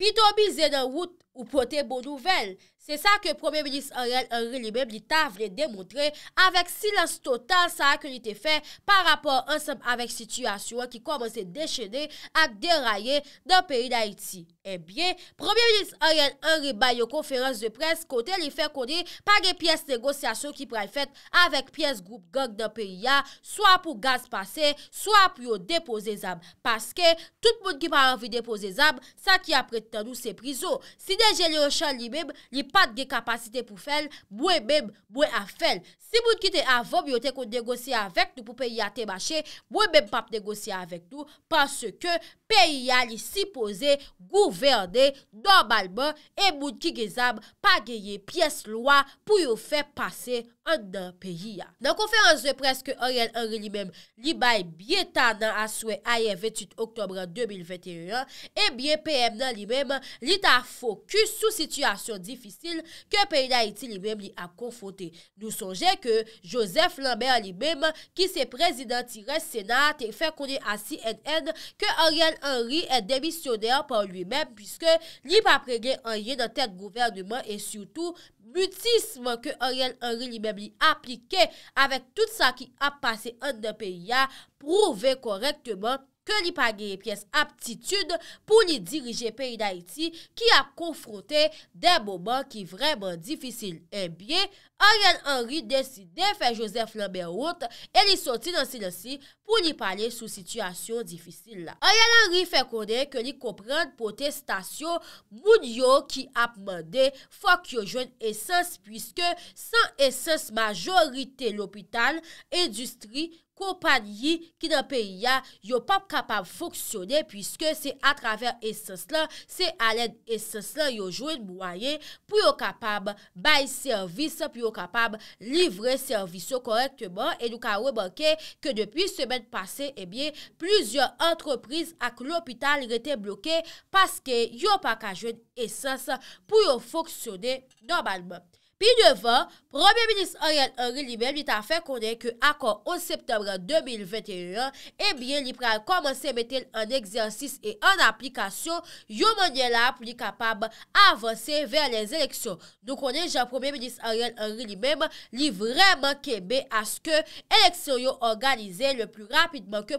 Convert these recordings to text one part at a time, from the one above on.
Pitobi zede wout ou pote boduvel, Se sa ke Premier Ministre Ariel Henry li mèm li ta vre demontre avek silans total sa a ke li te fe pa rapor ansem avek situasyon ki komanse de chene ak deraye nan peri da Haiti. E eh bie, Premier Ministre Ariel Henry bayo konferans de pres kote li fe koni pa ge piyes negosyasyon ki pre fèt avek piyes group gang nan peri ya swa pou gaz pase, swa pou yo depoze zan. Paske, tout moun ki pa avi depoze zan, sa ki apre tanou se prizo. Si deje li rechal li mèm, li prefè Pat ge kapasite pou fel, mwen men mwen a fel. Si moun ki te avom, yo te kon negosi avek nou pou peyi a temache, mwen men pap negosi avek nou. Paske peyi a li sipoze, gouverne, normalman, e moun ki ge zam, pa geye piyes lwa pou yo fe pase. an nan peyi ya. Nan konferans de preske Orien Henry li mem li baye biye tan nan aswe aye 28 oktobran 2021, e bie PM nan li mem li ta fokus sou situasyon difisil ke peyi la iti li mem li a konfote. Nou sonje ke Joseph Lambert li mem ki se prezidenti res senat e fe konye a CNN ke Orien Henry e demisyoner pa ou li mem pwiske li pa prege enye nan ten gouvernement e sou tou mutisme ke oryel oryli mebli aplike avek tout sa ki ap pase an de peya prouve korektman ke li pageye pyes aptitude pou li dirije peyi da iti ki ap konfronte den mouman ki vreman difisil. Enbyen, a yal anri deside fè Joseph Lambert out e li soti dansi lansi pou li pale sou situasyon difisil la. A yal anri fè konen ke li komprende potestasyon moun yo ki ap mande fòk yo joun esens pwiske san esens majorite lopital, industri, Kompanyi ki nan peyi ya yo pa kapab foksyone pwiske se a traver esens la se alen esens la yo jwen mwaye pou yo kapab bay servis pou yo kapab livre serviso korektman. E nou ka remanke ke depi semen pase ebyen eh plizyon antropriz ak lopital rete bloke paske yo pa ka jwen esens pou yo foksyone normalman. Pi devan, Premier Ministre Ariel Henry li mèm li ta fè konè kè akon 11 septembre 2021, e bie li prè a komanse metel an eksersis e an aplikasyon, yo mènyè la ap li kapab avanse ver les eleksyon. Nou konè jan Premier Ministre Ariel Henry li mèm li vreman kè bè aske eleksyon yo organizè le plu rapidman ke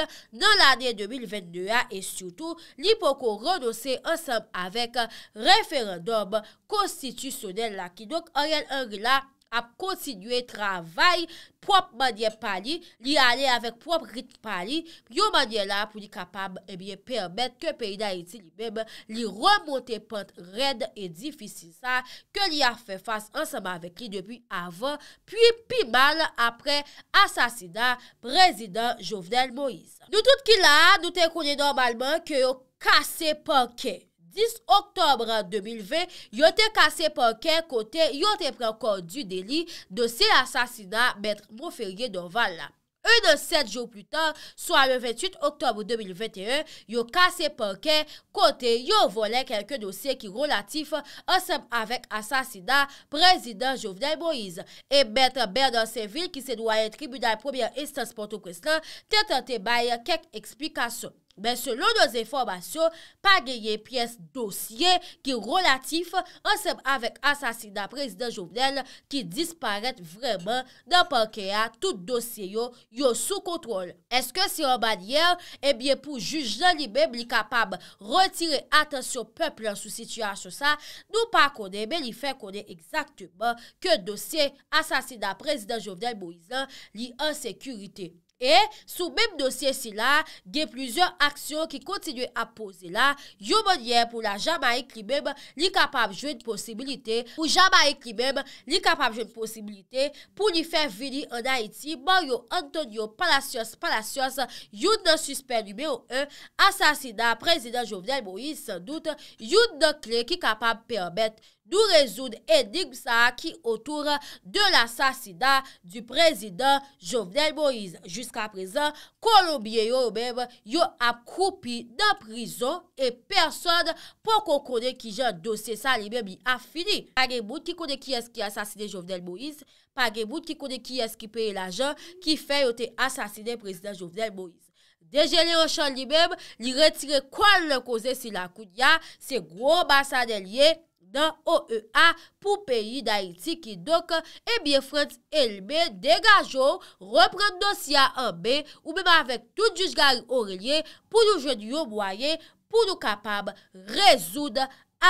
posible nan l'anè 2021 Oyele Anguila ap kontinuye travay prop manye Pali li ale avek prop rit Pali yo manye la pou li kapab ebyen eh permet ke peyi da eti li mem li remote pante red e difisi sa ke li a fe fas ansama avek li depi avan pi pi mal apre asasina prezident Jovenel Moïse. Nou tout ki la nou te konye normalman ki yo kase panke. 10 oktobre 2020, yon te kase panke kote yon te pren kon du deli dosye asasina mètre Mouferie Norval la. Un an 7 jou ploutan, so an le 28 oktobre 2021, yon kase panke kote yon volen kelke dosye ki relatif ansem avèk asasina prezident Jovenel Moïse e mètre Bernard Seville ki se noua yon tribunal premier instance porto-preslan te tante baye kek eksplikasyon. Men selon nouz informasyon, pa genye piyes dosye ki relatif ansem avèk asasina prezident Jovenel ki disparet vreman nan pankeya tout dosye yo yo sou kontrol. Eske si an banyer, ebyen eh pou juj jan li mèm li kapab retire atensyon pepl an sou situasyon sa, nou pa konen men li fè konen exaktèman ke dosye asasina prezident Jovenel Moïse li ansekurite. E sou mèm dosye si la, gen plizyon aksyon ki kontinue apose la, yon mounye pou la Jamaik li mèm li kapab jwen posibilite pou li fè vini an Aiti, moun yo anton yo palasyos palasyos yon nonsusper lume o e, asasina prezident Jovenel Moïse senn dout, yon nonskler ki kapab pèrbèt. Nou rezoun enigme sa aki Otour de l'assassinat Du prezident Jovenel Moïse Juska prezant Kolombie yo yo ap koupi Dan prizon E person pou kon kone ki jen dosye Sa li men mi a fini Page mout ki kone ki eski asasine Jovenel Moïse Page mout ki kone ki eski peye la jan Ki fe yo te asasine Prezident Jovenel Moïse Deje le rechon li men Li retire kon le koze si la koun ya Se gro basanel ye nan OEA pou peyi da iti ki dok e bie fred elme degajo repren dosya anbe ou beman avèk tout jujgari orilye pou nou jen yo mwaye pou nou kapab rezoud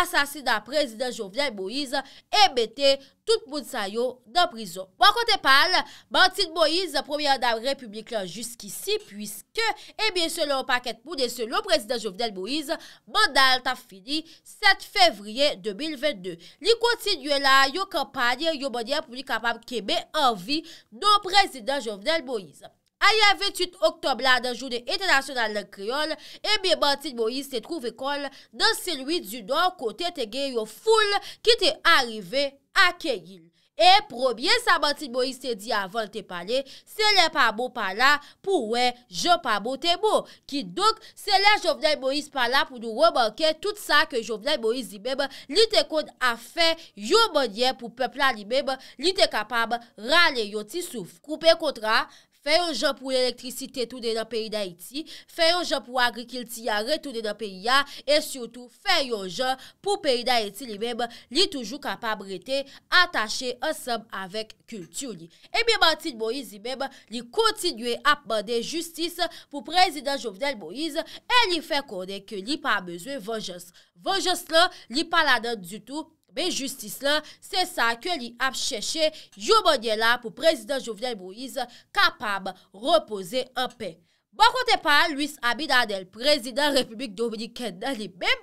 asasin nan prezident Jovenel Moïse e mette tout moun sa yo nan prizon. Mwen bon, kote pal, bantit Moïse, premier dame republikan, jiskisi, pwiske, e eh bie selon paket moun e selon prezident Jovenel Moïse, mandal ta fini 7 fevriye 2022. Li kontinu la, yo kampanyen, yo banyen pou li kapam keme anvi nan prezident Jovenel Moïse. a ya 28 oktob la nan Joune Internasyonal le Kriol, e mi Matin Moïse te trouve kol nan seloui du nor kote te gen yo foul ki te arrive a Kengil. E, promye sa Matin Moïse te di avan te pale, se le pa mou pala pou we je pa mou te mou, ki dok se la Jovenel Moïse pala pou nou remanke tout sa ke Jovenel Moïse li mèm li te kon a fe yo mounye pou pepla li mèm li te kapab rane yo ti souf. Koupe kontra... fè yon jen pou elektrisite touden nan peyi da iti, fè yon jen pou agri kilti yare touden nan peyi ya, e soutou fè yon jen pou peyi da iti li mèm li toujou kapab rete atache asem avèk kultiou li. E mi mantin Moise li mèm li kontinwe apmande justice pou prezident Jovenel Moise e li fè konek ke li pa amezwe vonges. Vonges la li pa la nan du tout pas. Men justis la, se sa ke li ap chèche, yo mwenye la pou prezident Jovenel Moïse kapab repose an pe. Bon kontè pa, Louis Abid Anel, prezident Republik Dominikèn, nan li mèm,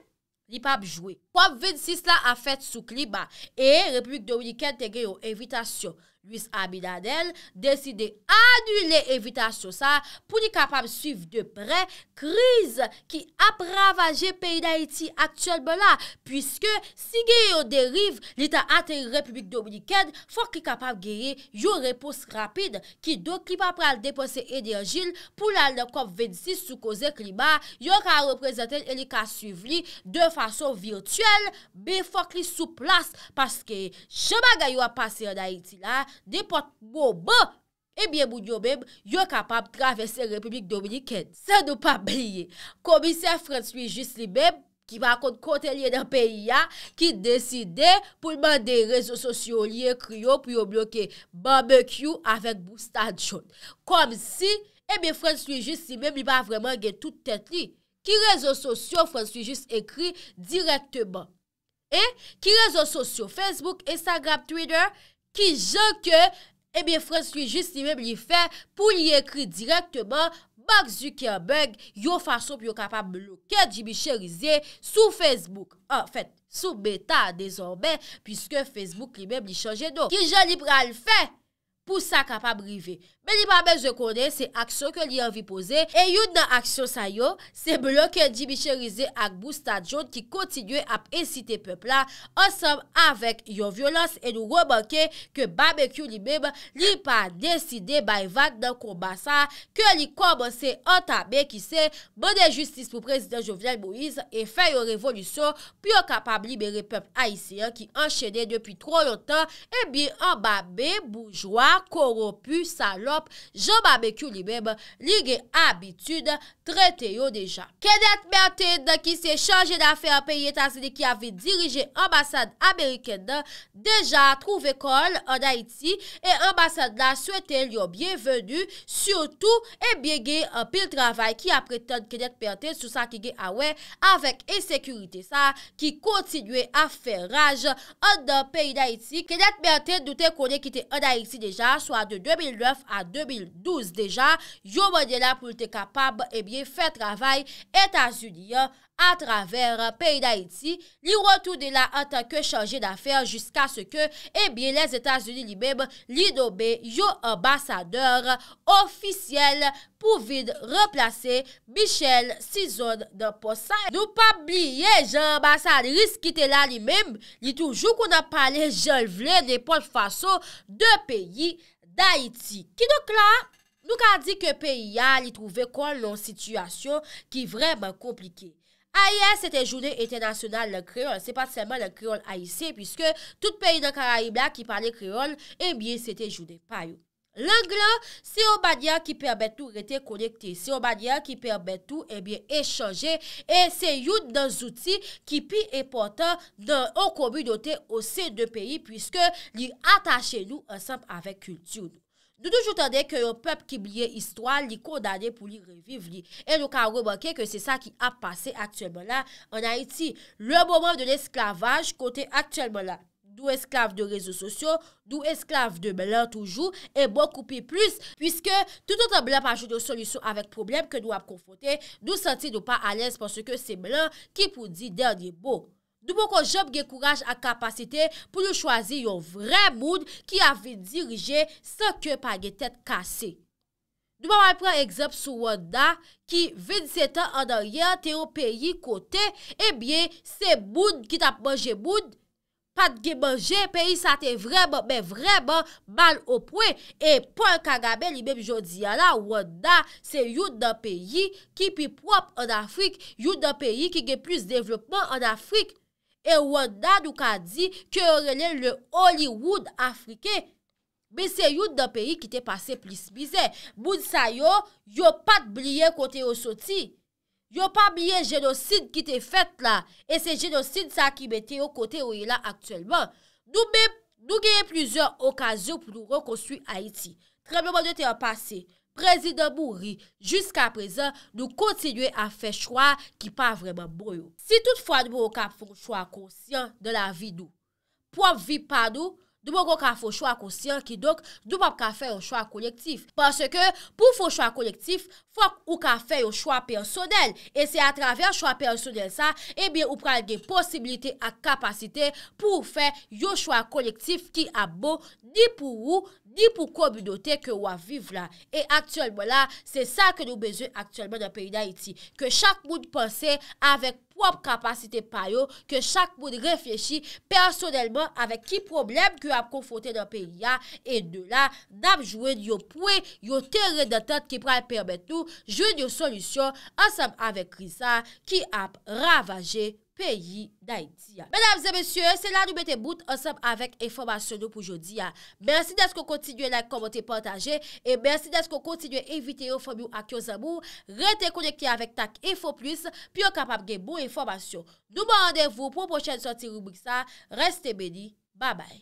li pap jwe. Pwap 26 la a fèt sou klima, e Republik Dominikèn tege yo evitasyon. Luis Amin Anel deside anule evitaj sou sa pou li kapam suiv de pre kriz ki ap ravaje peyi naiti aktuel be la pwiske si geye yon deriv lita anteri Republik Dominiken fok li kapam geye yon repous rapide ki do ki pa pral depose enerjil pou la lakop 26 sou koze klima yon ka reprezenten elika suiv li de fason virtuel be fok li sou plas paske chema gayo a pase yon naiti la Nè pot mou mè, e mè moun yo mèm yo kapap travesse Republik Dominikèn. Se nou pa bèye, komiser Fransuijis li mèm, ki va kont kontelye nan peyi ya, ki deside pou lman de rezo sosyo liye krio pou yo bloke barbecue avèk mou stanchon. Kom si, e mè Fransuijis li mèm, li va vreman gen tout tèt li, ki rezo sosyo Fransuijis ekri direktman. E, eh, ki rezo sosyo Facebook, Instagram, Twitter, Ki jan ke, e eh mi franskou just li mèm li fè pou li ekri direktman mak zy ki yon bug, yon fason pou yon kapap blokè di mi chèri zè sou Facebook. An fèt, sou meta dezormè, pwiske Facebook li mèm li chanje nou. Ki jan li pral fè? pou sa kapab rive. Me li pa me zekone se aksyon ke li anvi pose e yon nan aksyon sa yo, se blokè di bichèrize akbou stadion ki kontinuè ap esite pepla ansam avèk yon violans e nou remanke ke babèk yon li mèm li pa deside bayvan nan kombasa ke li komanse antame ki se mwenè justice pou prezident Jovenel Moïse e fè yon revolusyon pou yo kapab li mère pep Aisyen ki anchenè depi tro lontan e bi an babè boujwa koropu, salop, jom amekyo li mèm, li ge abitud, trete yo dejan. Kenneth Merton, ki se chanje na fe an peyi etasli, ki ave dirije ambasan Ameriken na, deja trouve kol an Haiti e ambasan la souete li yo bienvenu, surtout e biege an pil travay ki apretan Kenneth Merton sou sa ki ge awe avèk e sekurite sa ki kontinue a fe raj an peyi n'Haiti. Kenneth Merton nou te konen ki te an Haiti deja So a de 2009 a 2012 deja, yo mwenye la pou lte kapab ebyen eh fè travay Etasuni. A travèr peyi d'Haïti, li wotou de la an tan ke chanje d'afèr jiska se ke, e eh bie, les Etats-Unis li mèm li dobe yo ambassadeur ofisyel pou vide replase Michel Sison d'un posay. Nou pa blye, jen ambassadeur, ris ki te la li mèm, li toujou kon an pale jen vle de pol faso de peyi d'Haïti. Ki nou kla, nou ka di ke peyi ya li trouve kon lon situasyon ki vremen komplikey. Ayer, se te jounen etenasyonal le kreol, se pa seman le kreol aise, pwiske tout peyi nan Karayibla ki pale kreol, eh e bie se te jounen pa yo. Lang lan, se o banyan ki perbet nou rete konekte, se o banyan ki perbet nou e eh bie echange, e se yon nan zouti ki pi e potan nan o komunote o se de peyi, pwiske li atache nou ansanp avek kultur nou. Nou nou joutande ke yon pep ki blye histwa li kondane pou li reviv li. E nou ka remanke ke se sa ki ap pase aktyelman la an Haiti. Le mouman de l'esklavaj kote aktyelman la. Nou esklav de rezo sosyo, nou esklav de mèlan toujou, e moukoupi plus, pwiske tout an blan pa joute solisyon avèk problem ke nou ap konfote, nou santi nou pa alèz pwoske se mèlan ki pou di derdi mouk. Nou moun kon jop ge kouraj ak kapasite pou nou chwazi yon vre moun ki avi dirije sa ke pa ge tet kase. Nou moun apren eksept sou Wanda ki 27 an an riyan te yo peyi kote, e eh bie se moun ki tap manje moun, pat ge manje peyi sa te vreman, men vreman mal opwe, e pou an karamel yon diya la, Wanda se yon nan peyi ki pi prop an Afrik, yon nan peyi ki ge plus devlopman an Afrik, E wanda nou ka di ke yon rele le Hollywood Afrike. Me se yon nan peyi ki te pase plisbize. Moun sa yon, yon pa te blye kote yo soti. Yon pa blye jenosin ki te fet la. E se jenosin sa ki bete yo kote yo yon e la aktuelman. Nou geye plizor okazyon pou nou rekonsui Haiti. Tremenman nou te yon pase. Preziden mou ri, jisk aprezen nou kontinye a fe chwa ki pa vreman bon yo. Si tout fwa nou mou okap foun chwa konsyen de la vi nou, pou ap vi pa nou, Douman kon ka fò chwa konsyon ki dok, douman kon ka fè yon chwa kolektif. Pansè ke pou fò chwa kolektif, fòk ou ka fè yon chwa personel. E se atraver chwa personel sa, ebyen ou pralge posibilite ak kapasite pou fè yon chwa kolektif ki abbo ni pou ou, ni pou kominote ke ou aviv la. E aktuelman la, se sa ke nou beze aktuelman nan peyi na iti. Ke chak moun panse avèk. Pwop kapasite payo ke chak moun reflechi personelman avek ki problem ki ap konfote nan pe ya e nela nan ap jwen yo pwe yo teren de tat ki pral permet nou jwen yo solusyon asem avek Risa ki ap ravaje. peyi naiti ya. Medavze mesye, se la nou mette mout ansem avek informasyon nou pou jodi ya. Mersi desko kontinye like, komente, pantaje, e mersi desko kontinye evite yo fomyou akyo zamou, rete konekte avek tak efo plus, pi yo kapap gen moun informasyon. Nouman randevou pou pochene soti rubik sa, reste beni, ba bay.